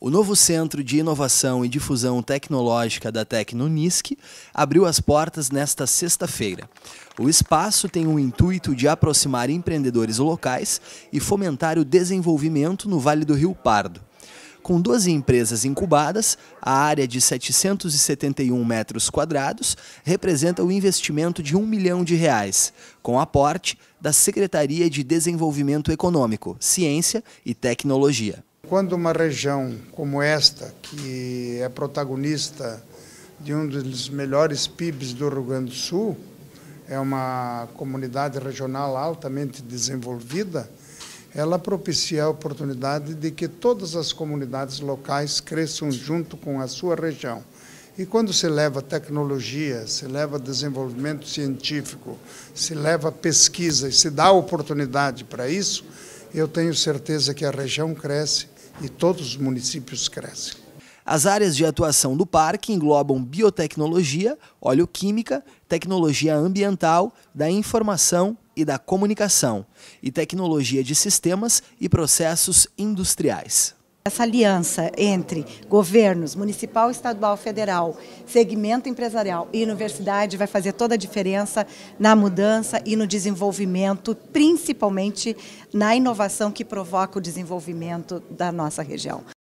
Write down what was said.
O novo Centro de Inovação e Difusão Tecnológica da Tecnonisc abriu as portas nesta sexta-feira. O espaço tem o intuito de aproximar empreendedores locais e fomentar o desenvolvimento no Vale do Rio Pardo. Com 12 empresas incubadas, a área de 771 metros quadrados representa o investimento de um milhão de reais, com aporte da Secretaria de Desenvolvimento Econômico, Ciência e Tecnologia. Quando uma região como esta, que é protagonista de um dos melhores PIBs do Rio Grande do Sul, é uma comunidade regional altamente desenvolvida, ela propicia a oportunidade de que todas as comunidades locais cresçam junto com a sua região. E quando se leva tecnologia, se leva desenvolvimento científico, se leva pesquisa e se dá oportunidade para isso, eu tenho certeza que a região cresce e todos os municípios crescem. As áreas de atuação do parque englobam biotecnologia, oleoquímica, tecnologia ambiental, da informação e da Comunicação e Tecnologia de Sistemas e Processos Industriais. Essa aliança entre governos municipal, estadual, federal, segmento empresarial e universidade vai fazer toda a diferença na mudança e no desenvolvimento, principalmente na inovação que provoca o desenvolvimento da nossa região.